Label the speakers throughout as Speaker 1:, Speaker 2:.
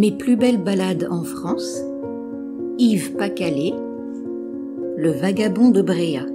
Speaker 1: Mes plus belles balades en France, Yves Pacalé le vagabond de Bréa.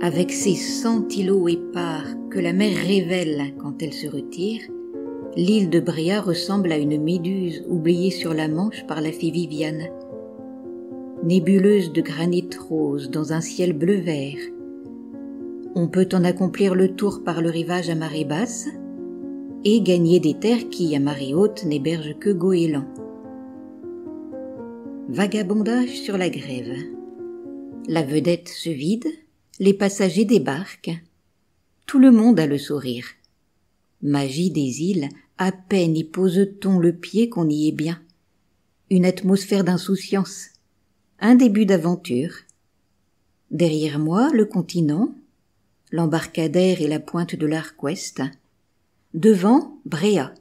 Speaker 1: Avec ses cent îlots épars que la mer révèle quand elle se retire, l'île de Bréa ressemble à une méduse oubliée sur la Manche par la fée Viviane. Nébuleuse de granit rose dans un ciel bleu-vert, on peut en accomplir le tour par le rivage à marée basse, et gagner des terres qui, à marée haute, n'hébergent que goélands. Vagabondage sur la grève. La vedette se vide, les passagers débarquent. Tout le monde a le sourire. Magie des îles, à peine y pose-t-on le pied qu'on y est bien. Une atmosphère d'insouciance. Un début d'aventure. Derrière moi, le continent, l'embarcadère et la pointe de l'arc ouest devant Bréa.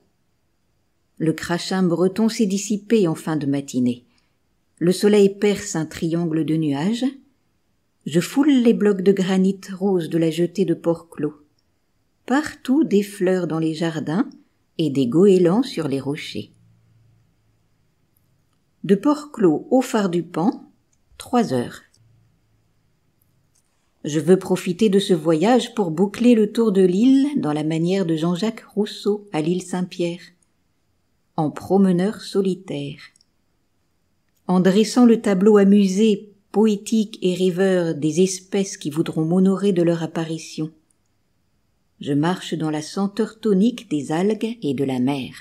Speaker 1: Le crachin breton s'est dissipé en fin de matinée. Le soleil perce un triangle de nuages. Je foule les blocs de granit rose de la jetée de Port-Clos. Partout des fleurs dans les jardins et des goélands sur les rochers. De Port-Clos au phare du Pan, trois heures. Je veux profiter de ce voyage pour boucler le tour de l'île dans la manière de Jean-Jacques Rousseau à l'île Saint-Pierre, en promeneur solitaire. En dressant le tableau amusé, poétique et rêveur des espèces qui voudront m'honorer de leur apparition, je marche dans la senteur tonique des algues et de la mer.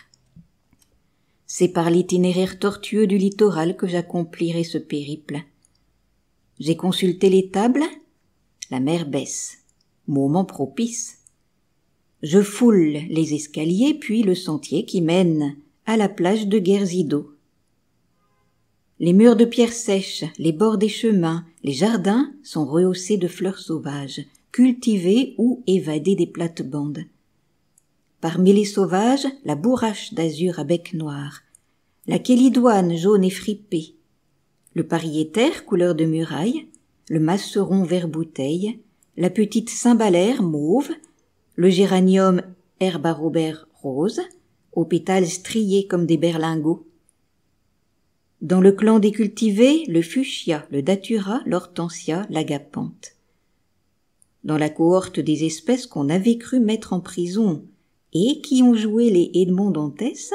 Speaker 1: C'est par l'itinéraire tortueux du littoral que j'accomplirai ce périple. J'ai consulté les tables, la mer baisse. Moment propice. Je foule les escaliers puis le sentier qui mène à la plage de Guerzido. Les murs de pierre sèche, les bords des chemins, les jardins sont rehaussés de fleurs sauvages, cultivées ou évadées des plates-bandes. Parmi les sauvages, la bourrache d'azur à bec noir, la kélidoine jaune et fripée, le pariétaire couleur de muraille, le masseron vert bouteille, la petite cymbalaire mauve, le géranium herbarobert rose, aux pétales striés comme des berlingots. Dans le clan des cultivés, le fuchsia, le datura, l'hortensia, l'agapante. Dans la cohorte des espèces qu'on avait cru mettre en prison et qui ont joué les Edmond Dantès,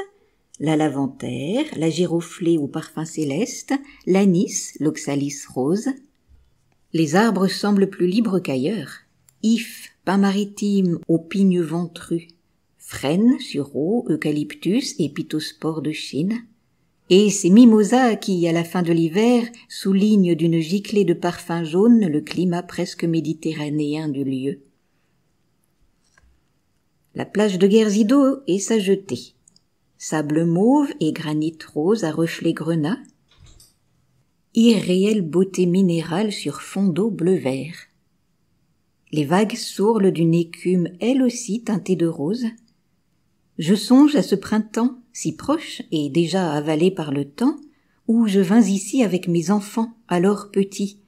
Speaker 1: la Lavantaire, la giroflée au parfum céleste, l'anis, l'oxalis rose, les arbres semblent plus libres qu'ailleurs. If, pins maritimes aux pignes ventrus, sur eau, eucalyptus et pitospores de Chine, et ces mimosas qui, à la fin de l'hiver, soulignent d'une giclée de parfum jaune le climat presque méditerranéen du lieu. La plage de Guerzido et sa jetée. Sable mauve et granit rose à reflets grenat, irréelle beauté minérale sur fond d'eau bleu-vert. Les vagues sourlent d'une écume elle aussi teintée de rose. Je songe à ce printemps, si proche et déjà avalé par le temps, où je vins ici avec mes enfants, alors petits.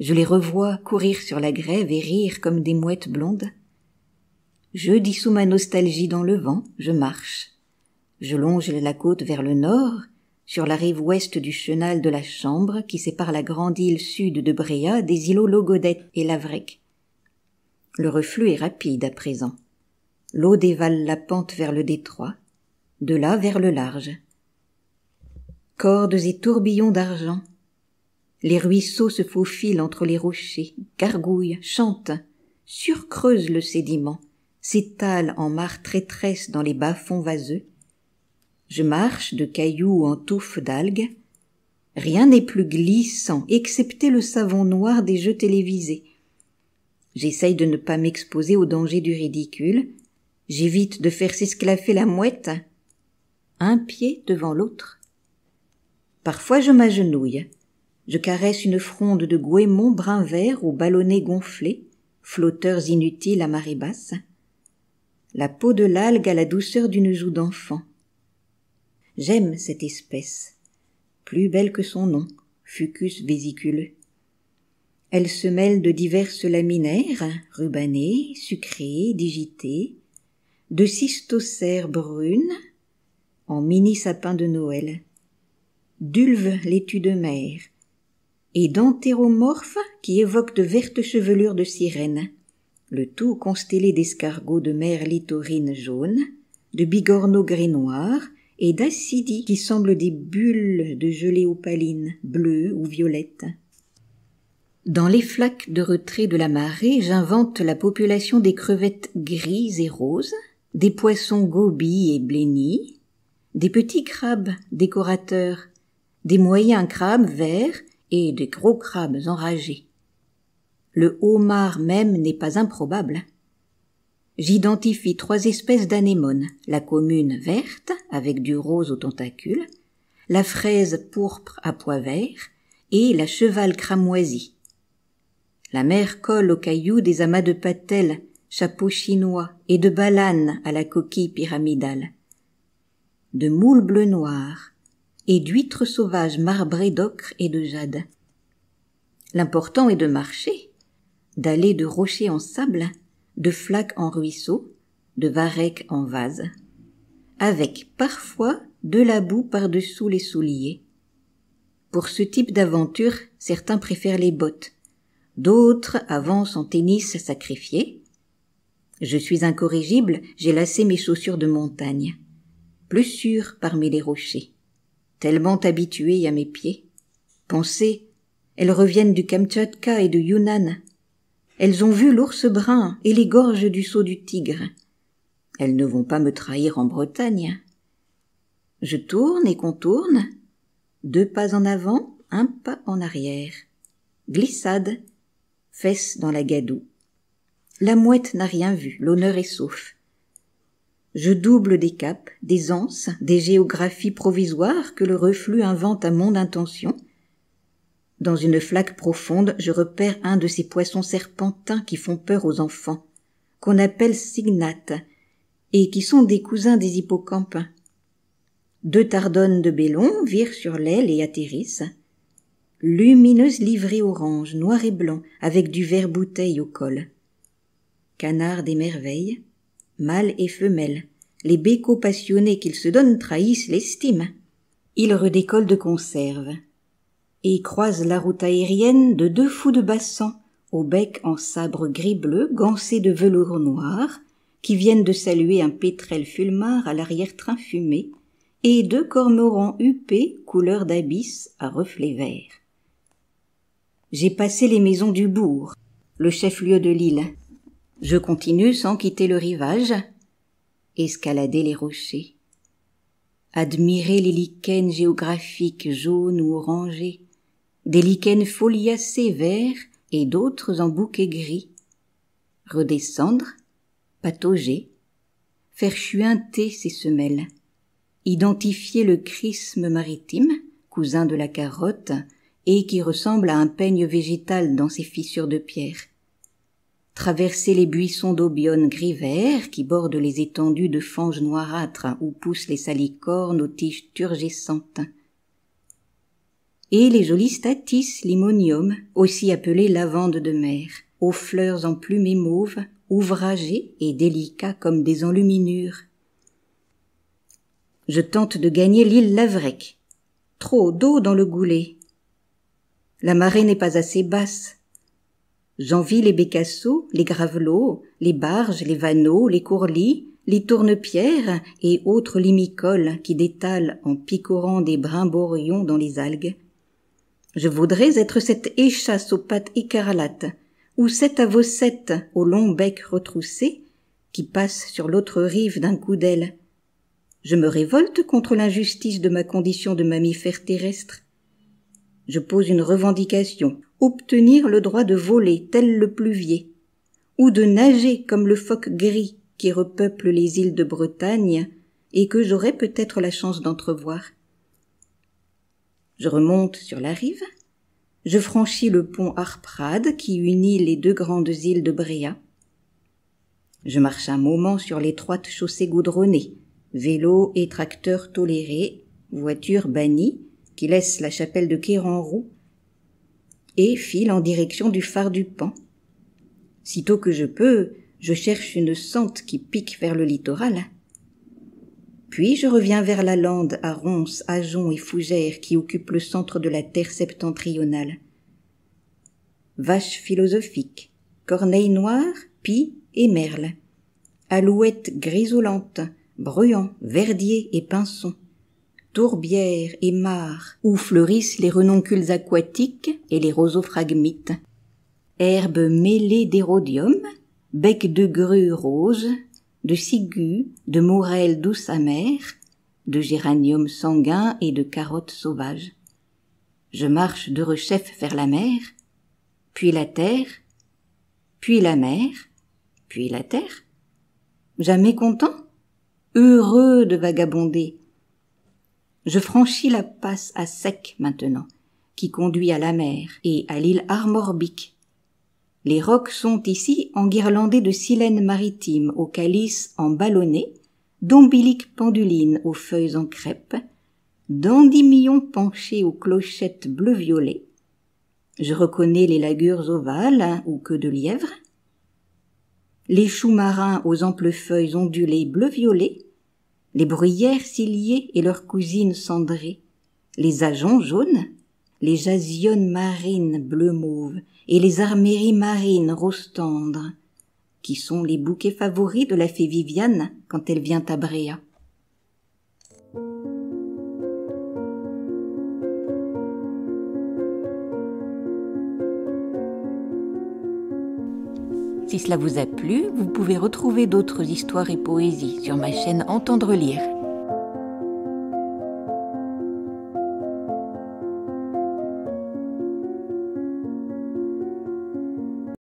Speaker 1: Je les revois courir sur la grève et rire comme des mouettes blondes. Je dissous ma nostalgie dans le vent, je marche. Je longe la côte vers le nord, sur la rive ouest du chenal de la Chambre qui sépare la grande île sud de Bréa des îlots Logodet et Lavrec. Le reflux est rapide à présent. L'eau dévale la pente vers le détroit, de là vers le large. Cordes et tourbillons d'argent. Les ruisseaux se faufilent entre les rochers, gargouillent, chantent, surcreusent le sédiment, s'étalent en mares traîtresses dans les bas-fonds vaseux, je marche de cailloux en touffes d'algues. Rien n'est plus glissant, excepté le savon noir des jeux télévisés. J'essaye de ne pas m'exposer au danger du ridicule. J'évite de faire s'esclaffer la mouette. Un pied devant l'autre. Parfois je m'agenouille. Je caresse une fronde de goémon brun vert aux ballonnets gonflés, flotteurs inutiles à marée basse. La peau de l'algue a la douceur d'une joue d'enfant. J'aime cette espèce. Plus belle que son nom, Fucus vésiculeux. Elle se mêle de diverses laminaires, rubanées, sucrées, digitées, de cystocères brunes, en mini sapins de Noël, d'ulves laitues de mer, et d'entéromorphes qui évoquent de vertes chevelures de sirène, le tout constellé d'escargots de mer littorine jaune, de bigorneaux gris noirs, et d'acidies qui semblent des bulles de gelée opaline, bleue ou violette. Dans les flaques de retrait de la marée, j'invente la population des crevettes grises et roses, des poissons gobies et blénis, des petits crabes décorateurs, des moyens crabes verts et des gros crabes enragés. Le homard même n'est pas improbable. J'identifie trois espèces d'anémones, la commune verte, avec du rose au tentacule, la fraise pourpre à pois vert et la cheval cramoisie. La mer colle aux cailloux des amas de patelles, chapeaux chinois et de balanes à la coquille pyramidale. De moules bleu noir et d'huîtres sauvages marbrées d'ocre et de jade. L'important est de marcher, d'aller de rocher en sable de flaques en ruisseau, de varech en vase, avec parfois de la boue par-dessous les souliers. Pour ce type d'aventure, certains préfèrent les bottes, d'autres avancent en tennis sacrifié. Je suis incorrigible, j'ai lassé mes chaussures de montagne, plus sûres parmi les rochers, tellement habituées à mes pieds. Pensez, elles reviennent du Kamtchatka et du Yunnan, elles ont vu l'ours brun et les gorges du seau du tigre. Elles ne vont pas me trahir en Bretagne. Je tourne et contourne. Deux pas en avant, un pas en arrière. Glissade. Fesse dans la gadoue. La mouette n'a rien vu, l'honneur est sauf. Je double des caps, des anses, des géographies provisoires que le reflux invente à mon intention, dans une flaque profonde, je repère un de ces poissons serpentins qui font peur aux enfants, qu'on appelle cygnates, et qui sont des cousins des hippocampes. Deux tardonnes de bélon virent sur l'aile et atterrissent. Lumineuse livrée orange, noir et blanc, avec du vert bouteille au col. Canard des merveilles, mâles et femelles, les bécots passionnés qu'ils se donnent trahissent l'estime. Ils redécollent de conserve et croise la route aérienne de deux fous de bassin au bec en sabre gris-bleu gancé de velours noir, qui viennent de saluer un pétrel fulmar à l'arrière-train fumé, et deux cormorans huppés couleur d'abysse à reflets verts. J'ai passé les maisons du bourg, le chef-lieu de l'île. Je continue sans quitter le rivage, escalader les rochers, admirer les lichens géographiques jaunes ou orangés, des lichens foliacés verts et d'autres en bouquets gris. Redescendre, patauger, faire chuinter ses semelles, identifier le chrisme maritime, cousin de la carotte, et qui ressemble à un peigne végétal dans ses fissures de pierre. Traverser les buissons d'aubionne gris-vert qui bordent les étendues de fange noirâtre où poussent les salicornes aux tiges turgescentes et les statis limonium, aussi appelés lavande de mer, aux fleurs en plumes et mauves, ouvragées et délicats comme des enluminures. Je tente de gagner l'île Lavrec. Trop d'eau dans le goulet. La marée n'est pas assez basse. J'envie les bécassos, les gravelots, les barges, les vanneaux, les courlis, les tournepierres et autres limicoles qui détalent en picorant des brimborions dans les algues je voudrais être cette échasse aux pattes écarlates, ou cette avocette aux longs au long bec retroussé, qui passe sur l'autre rive d'un coup d'aile. Je me révolte contre l'injustice de ma condition de mammifère terrestre. Je pose une revendication, obtenir le droit de voler tel le pluvier, ou de nager comme le phoque gris qui repeuple les îles de Bretagne et que j'aurai peut-être la chance d'entrevoir. Je remonte sur la rive. Je franchis le pont Arprade qui unit les deux grandes îles de Bréa. Je marche un moment sur l'étroite chaussée goudronnée, vélo et tracteur tolérés, voiture bannie, qui laisse la chapelle de Queranrou et file en direction du phare du Pan. Sitôt que je peux, je cherche une sente qui pique vers le littoral, puis je reviens vers la lande à Ronces, Ajon et Fougères qui occupent le centre de la terre septentrionale. Vaches philosophiques, corneilles noires, pies et merles, alouettes grisolantes, bruyants, verdiers et pinsons, tourbières et mares où fleurissent les renoncules aquatiques et les rosophragmites, herbes mêlées d'hérodium, bec de grue rose, de cigu, de morelles douce amère, de géranium sanguin et de carottes sauvages. Je marche de rechef vers la mer, puis la terre, puis la mer, puis la terre. Jamais content, heureux de vagabonder. Je franchis la passe à sec maintenant, qui conduit à la mer et à l'île Armorbique, les rocs sont ici enguirlandés de silènes maritimes aux calices en ballonné, d'ombiliques pendulines aux feuilles en crêpe, d'andimillons penchés aux clochettes bleu-violet. Je reconnais les lagures ovales hein, ou queues de lièvre, les choux marins aux amples feuilles ondulées bleu-violet, les bruyères ciliées et leurs cousines cendrées, les ajoncs jaunes, les jasiones marines bleu-mauve, et les arméries marines rose tendre, qui sont les bouquets favoris de la fée Viviane quand elle vient à Bréa. Si cela vous a plu, vous pouvez retrouver d'autres histoires et poésies sur ma chaîne Entendre lire